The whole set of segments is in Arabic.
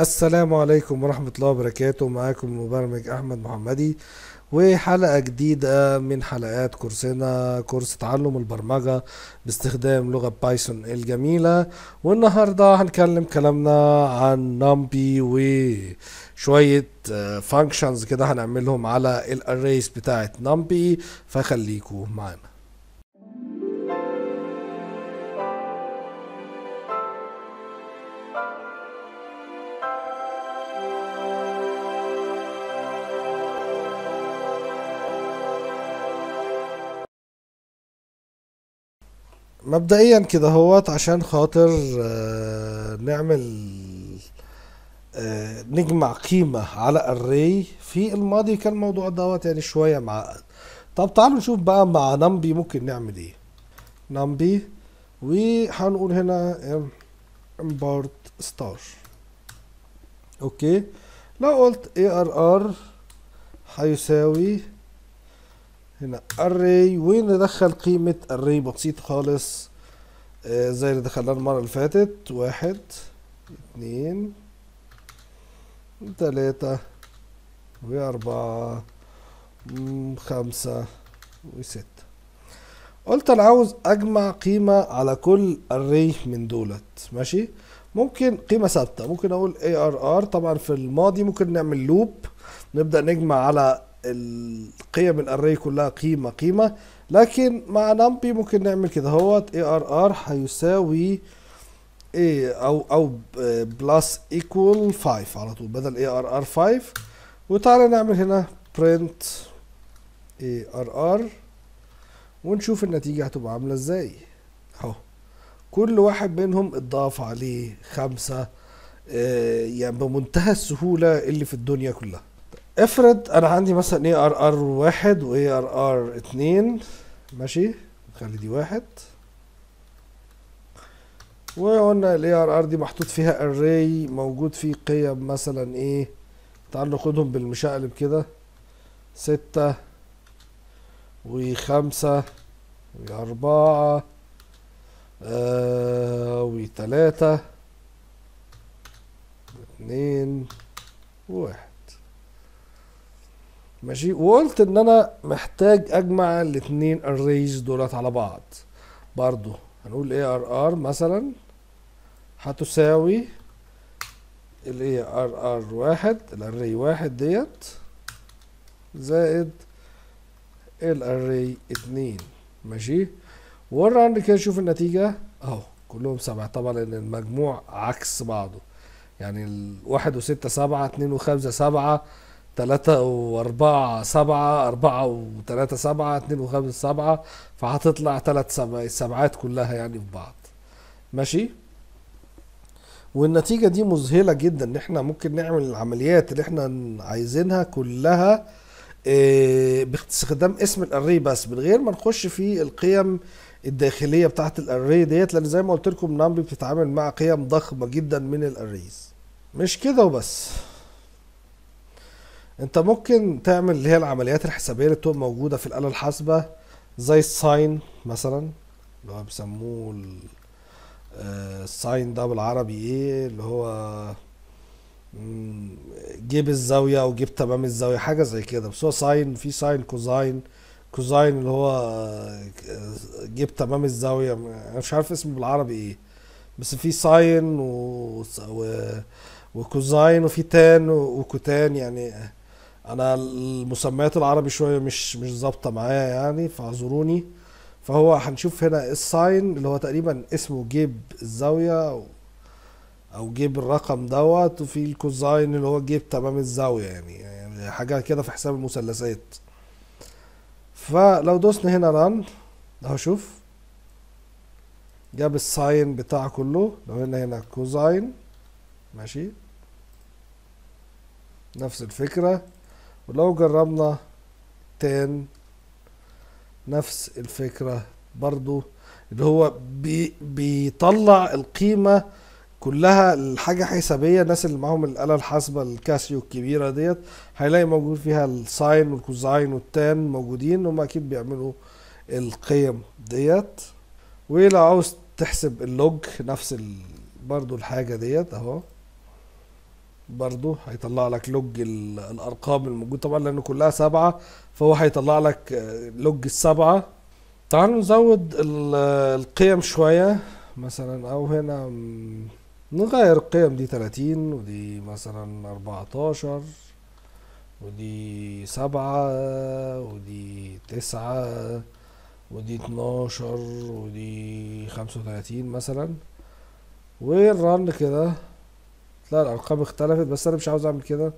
السلام عليكم ورحمة الله وبركاته معاكم المبرمج أحمد محمدي وحلقة جديدة من حلقات كورسنا كورس تعلم البرمجة باستخدام لغة بايثون الجميلة والنهاردة هنكلم كلامنا عن نمبي وشوية فانكشنز كده هنعملهم على الاريس بتاعت نمبي فخليكم معانا مبدئيا كده هوت عشان خاطر آه، نعمل آه، نجمع قيمة على الري في الماضي كان الموضوع دوت يعني شوية معقد طب تعالوا نشوف بقى مع نمبي ممكن نعمل ايه نمبي وهنقول هنا امبورت ستار اوكي لو قلت arr هيساوي هنا array وندخل قيمة array بسيط خالص آه، زي اللي دخلناه المرة اللي فاتت واحد اتنين تلاتة وأربعة خمسة وستة قلت أنا عاوز أجمع قيمة على كل أري من دولت ماشي ممكن قيمة ثابتة ممكن أقول ARR طبعا في الماضي ممكن نعمل لوب نبدأ نجمع على القيم الاري كلها قيمه قيمه لكن مع نمبي ممكن نعمل كده اهوت اي ار ار هيساوي اي او او بلس ايكوال 5 على طول بدل اي ار ار 5 وتعالى نعمل هنا برنت اي ار ار ونشوف النتيجه هتبقى عامله ازاي اهو كل واحد منهم اتضاف عليه خمسة آه، يعني بمنتهى السهولة اللي في الدنيا كلها افرض انا عندي مثلا اي ار ار واحد واي ار ار اتنين ماشي نخلي دي واحد وقلنا الاي ار ار دي محطوط فيها اري موجود فيه قيم مثلا ايه تعالوا ناخدهم بالمشقلب كده ستة وخمسة وأربعة آه وثلاثة اتنين وواحد ماشي وقلت ان انا محتاج اجمع الاثنين اريز دولت على بعض برضو هنقول ار مثلا هتساوي ار ار واحد الاري واحد ديت زائد الاري اتنين ماشي ورا عندك نشوف النتيجة اهو كلهم سبعة طبعا لان المجموع عكس بعضه يعني الواحد وستة سبعة اتنين وخمسة سبعة 3 و4 7 4 و3 7 2 و5 7 فهتطلع ثلاث سبع السبعات كلها يعني في بعض ماشي والنتيجه دي مذهله جدا ان احنا ممكن نعمل العمليات اللي احنا عايزينها كلها آه، باستخدام اسم الاري بس من غير ما نخش في القيم الداخليه بتاعه الاري ديت لان زي ما قلت لكم نمبي بتتعامل مع قيم ضخمه جدا من الاريز مش كده وبس انت ممكن تعمل اللي هي العمليات الحسابيه اللي بتبقى موجوده في الاله الحاسبه زي الساين مثلا اللي هو بيسموه آه، الساين ده بالعربي ايه اللي هو جيب الزاويه او جيب تمام الزاويه حاجه زي كده بس هو ساين في ساين كوزاين كوزاين اللي هو آه، جيب تمام الزاويه انا مش عارف اسمه بالعربي ايه بس في ساين و... و... وكوزاين وفي تان وكوتان يعني انا المسميات العربي شويه مش مش ظابطه معايا يعني فاعذروني فهو هنشوف هنا الساين اللي هو تقريبا اسمه جيب الزاويه او, جيب الرقم دوت وفي الكوزاين اللي هو جيب تمام الزاويه يعني, يعني حاجه كده في حساب المثلثات فلو دوسنا هنا ران اهو شوف جاب الساين بتاع كله لو هنا هنا كوزاين ماشي نفس الفكره ولو جربنا تان نفس الفكرة برضو اللي هو بي بيطلع القيمة كلها الحاجة حسابية الناس اللي معاهم الآلة الحاسبة الكاسيو الكبيرة ديت هيلاقي موجود فيها الساين والكوزاين والتان موجودين هما أكيد بيعملوا القيم ديت ولو عاوز تحسب اللوج نفس برضو الحاجة ديت أهو برضه هيطلع لك لوج الارقام الموجوده طبعا لان كلها سبعه فهو هيطلع لك آه، لوج السبعه تعالوا نزود القيم شويه مثلا او هنا نغير القيم دي 30 ودي مثلا 14 ودي 7 ودي 9 ودي 12 ودي 35 مثلا ونرن كده لا الأرقام اختلفت بس أنا مش عاوز أعمل كده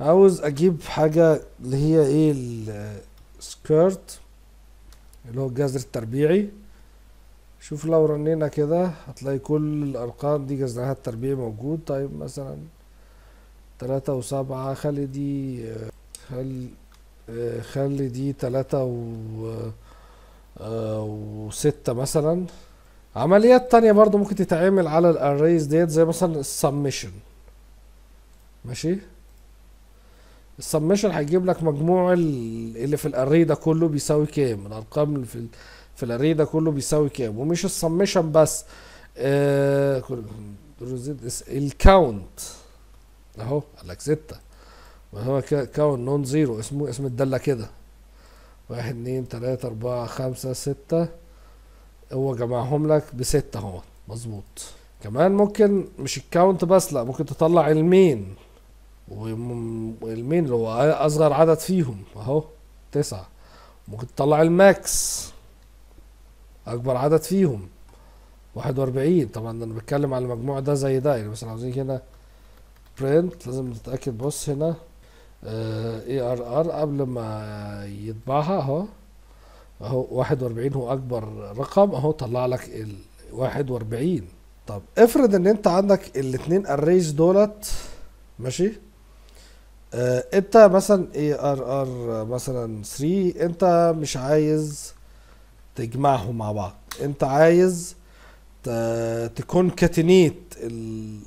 عاوز أجيب حاجة اللي هي إيه السكيرت اللي هو الجذر التربيعي شوف لو رنينا كده هتلاقي كل الأرقام دي جذرها التربيعي موجود طيب مثلا تلاتة وسبعة خلي دي خل خلي دي تلاتة و آه، وستة مثلا عمليات تانية برضو ممكن تتعمل على الاريز ديت زي مثلا السمشن ماشي السمشن هيجيب لك مجموع اللي في الاري ده كله بيساوي كام الارقام اللي في في الاري ده كله بيساوي كام ومش السمشن بس آه الكاونت اهو قال لك ستة ما هو كاونت نون زيرو اسمه اسم الدالة كده واحد اتنين تلاتة اربعة خمسة ستة هو جمعهم لك بستة اهو مظبوط كمان ممكن مش الكاونت بس لا ممكن تطلع المين والمين اللي هو اصغر عدد فيهم اهو تسعة ممكن تطلع الماكس اكبر عدد فيهم واحد واربعين طبعا انا بتكلم على المجموع ده زي ده يعني مثلا عاوزين هنا برنت لازم نتاكد بص هنا اي ار ار قبل ما يطبعها اهو اهو 41 هو اكبر رقم اهو طلع لك ال 41 طب افرض ان انت عندك الاثنين اريز دولت ماشي آه انت مثلا اي ار ار مثلا 3 انت مش عايز تجمعهم مع بعض انت عايز تكونكاتينيت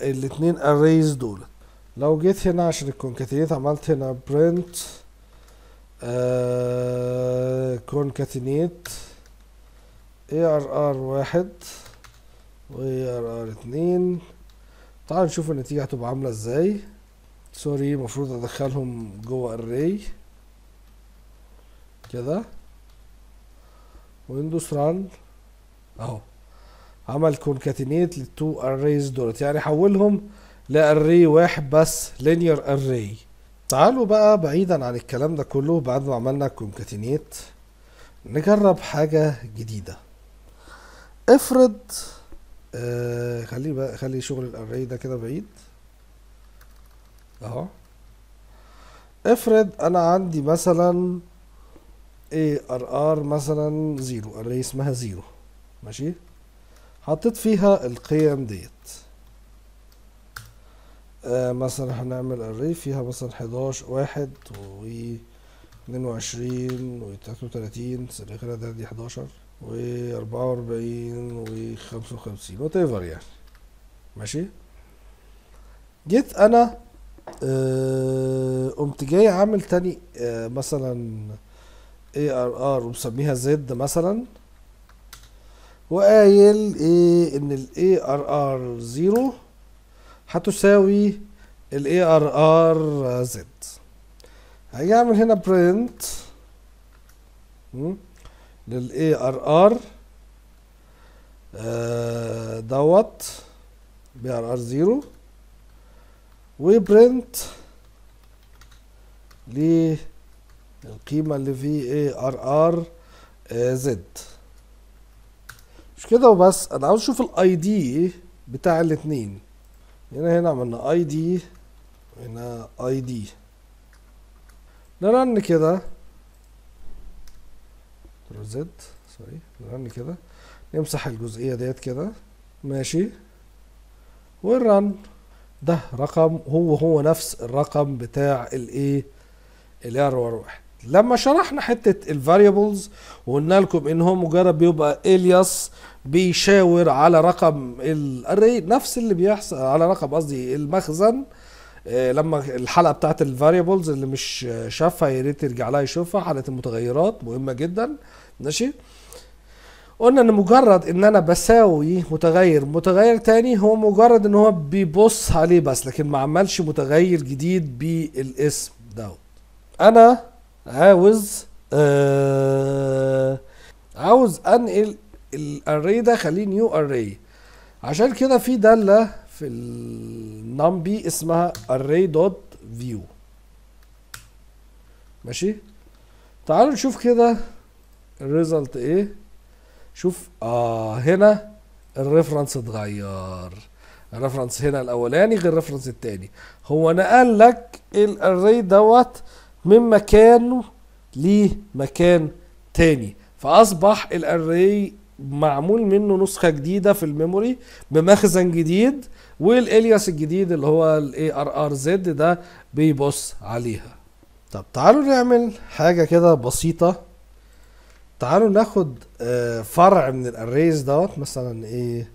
الاثنين اريز دولت لو جيت هنا عشان الكونكاتينيت عملت هنا برنت آه، كونكاتينيت اي ار ار واحد واي ار ار اتنين تعال نشوف النتيجة هتبقى عاملة ازاي سوري المفروض ادخلهم جوه الري كده ويندوز ران اهو عمل كونكاتينيت للتو اريز دولت يعني حولهم لاري واحد بس لينير اري تعالوا بقى بعيدا عن الكلام ده كله بعد ما عملنا كونكاتينيت نجرب حاجة جديدة افرض آه خلي بقى خلي شغل الاري ده كده بعيد اهو افرض انا عندي مثلا اي ار ار مثلا زيرو اري اسمها زيرو ماشي حطيت فيها القيم ديت آه، مثلا هنعمل array فيها مثلا حداش واحد و اتنين وعشرين وتلاتة وتلاتين سنة كده ده دي حداشر وأربعة وأربعين وخمسة وخمسين وات ايفر يعني ماشي جيت أنا آه، قمت جاي عامل تاني آه، مثلا اي ار ار ومسميها زد مثلا وقايل ايه ان الاي ار ار زيرو هتساوي ال ARR زد هاجي اعمل هنا print لل ARR آه، دوت BRR 0 وبرنت للقيمة اللي في ARR زد آه، مش كده وبس انا عاوز اشوف الاي دي بتاع الاتنين هنا هنا عملنا اي دي هنا اي دي نرن كده كنترول زد سوري نرن كده نمسح الجزئية ديت كده ماشي ونرن ده رقم هو هو نفس الرقم بتاع الايه الار واحد لما شرحنا حته الفاريبلز وقلنا لكم ان هو مجرد بيبقى الياس بيشاور على رقم الاري نفس اللي بيحصل على رقم قصدي المخزن آه، لما الحلقه بتاعت الفاريبلز اللي مش شافها يا ريت يرجع لها يشوفها حلقه المتغيرات مهمه جدا ماشي قلنا ان مجرد ان انا بساوي متغير متغير تاني هو مجرد ان هو بيبص عليه بس لكن ما عملش متغير جديد بالاسم دوت انا عاوز آه عاوز انقل الاري ده خليه نيو اري عشان كده في داله في النمبي اسمها اري دوت فيو ماشي تعالوا نشوف كده الريزلت ايه شوف اه هنا الريفرنس اتغير الريفرنس هنا الاولاني غير الريفرنس التاني هو نقل لك الاري دوت من مكانه لمكان تاني فأصبح الأري معمول منه نسخة جديدة في الميموري بمخزن جديد والإلياس الجديد اللي هو ال ARRZ ده بيبص عليها طب تعالوا نعمل حاجة كده بسيطة تعالوا ناخد آه، فرع من الأريز دوت مثلا ايه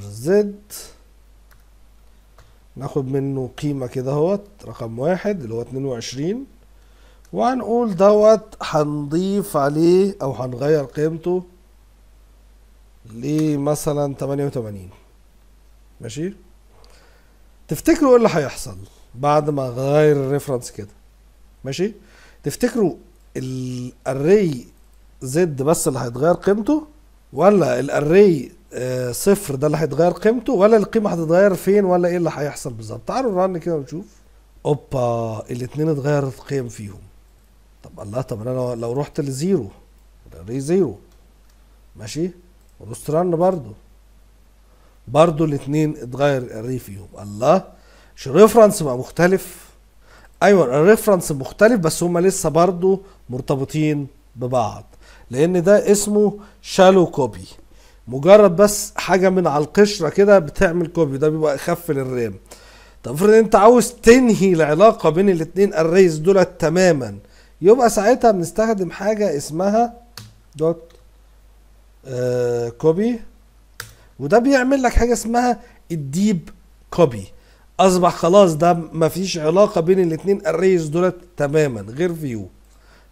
زد ناخد منه قيمة كده اهوت رقم واحد اللي هو اتنين وعشرين وهنقول دوت هنضيف عليه او هنغير قيمته لمثلا تمانية وتمانين ماشي تفتكروا ايه اللي هيحصل بعد ما غير الريفرنس كده ماشي تفتكروا الاري زد بس اللي هيتغير قيمته ولا الاري آه، صفر ده اللي هيتغير قيمته ولا القيمه هتتغير فين ولا ايه اللي هيحصل بالظبط تعالوا نرن كده ونشوف اوبا الاثنين اتغيرت قيم فيهم طب الله طب انا لو رحت لزيرو ري زيرو ماشي ودوست رن برضو برضو الاثنين اتغير الري فيهم الله مش الريفرنس بقى مختلف ايوه الريفرنس مختلف بس هما لسه برضو مرتبطين ببعض لان ده اسمه شالو كوبي مجرد بس حاجه من على القشره كده بتعمل كوبي ده بيبقى اخف للريم طب افرض انت عاوز تنهي العلاقه بين الاثنين اريز دولت تماما يبقى ساعتها بنستخدم حاجه اسمها دوت كوبي آه، وده بيعمل لك حاجه اسمها الديب كوبي اصبح خلاص ده مفيش علاقه بين الاثنين اريز دولت تماما غير فيو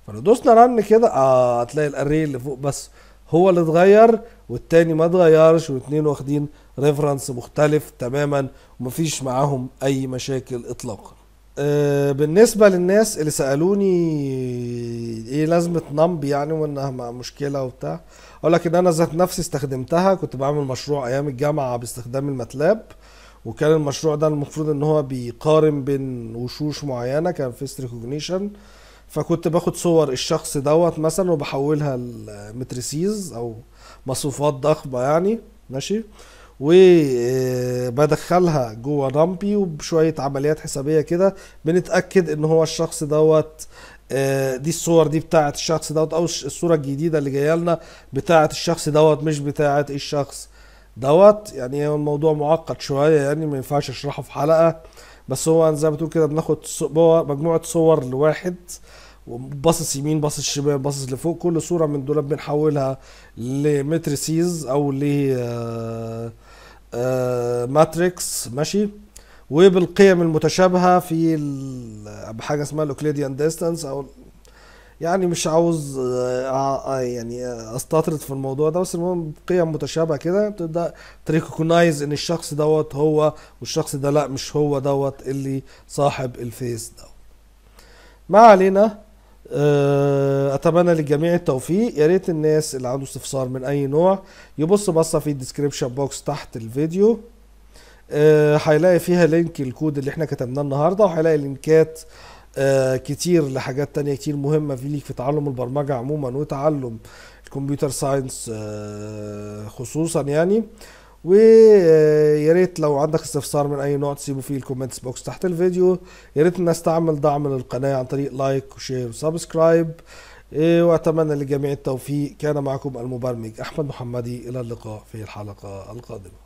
فلو دوسنا رن كده اه هتلاقي الاري اللي فوق بس هو اللي اتغير والتاني ما اتغيرش واتنين واخدين ريفرنس مختلف تماما ومفيش معاهم اي مشاكل اطلاقا آه، بالنسبه للناس اللي سالوني ايه لازمه نمب يعني وانها مشكله وبتاع اقول لك ان انا ذات نفسي استخدمتها كنت بعمل مشروع ايام الجامعه باستخدام الماتلاب وكان المشروع ده المفروض ان هو بيقارن بين وشوش معينه كان فيس ريكوجنيشن فكنت باخد صور الشخص دوت مثلا وبحولها لمترسيز او مصفوفات ضخمه يعني ماشي وبدخلها جوه دامبي وبشويه عمليات حسابيه كده بنتاكد ان هو الشخص دوت آه، دي الصور دي بتاعه الشخص دوت او الصوره الجديده اللي جايه لنا بتاعه الشخص دوت مش بتاعه الشخص دوت يعني الموضوع معقد شويه يعني ما ينفعش اشرحه في حلقه بس هو زي ما بتقول كده بناخد صور مجموعه صور لواحد وباصص يمين باصص شمال باصص لفوق كل صوره من دول بنحولها لمتريسيز او ل آه، آه، ماتريكس ماشي وبالقيم المتشابهه في حاجه اسمها الاوكليديان ديستانس او يعني مش عاوز آه، آه، آه، يعني استطرد في الموضوع ده بس المهم قيم متشابهه كده بتبدا تريكوكنايز ان الشخص دوت هو والشخص ده لا مش هو دوت اللي صاحب الفيس دوت ما علينا اتمنى للجميع التوفيق يا ريت الناس اللي عنده استفسار من اي نوع يبص بصه في الديسكريبشن بوكس تحت الفيديو هيلاقي فيها لينك الكود اللي احنا كتبناه النهارده وهيلاقي لينكات آه، كتير لحاجات تانية كتير مهمة في ليك في تعلم البرمجة عموما وتعلم الكمبيوتر آه، ساينس خصوصا يعني ويا آه، ريت لو عندك استفسار من اي نوع تسيبه في الكومنتس بوكس تحت الفيديو يا ريت الناس تعمل دعم للقناه عن طريق لايك وشير وسبسكرايب إيه، واتمنى للجميع التوفيق كان معكم المبرمج احمد محمدي الى اللقاء في الحلقه القادمه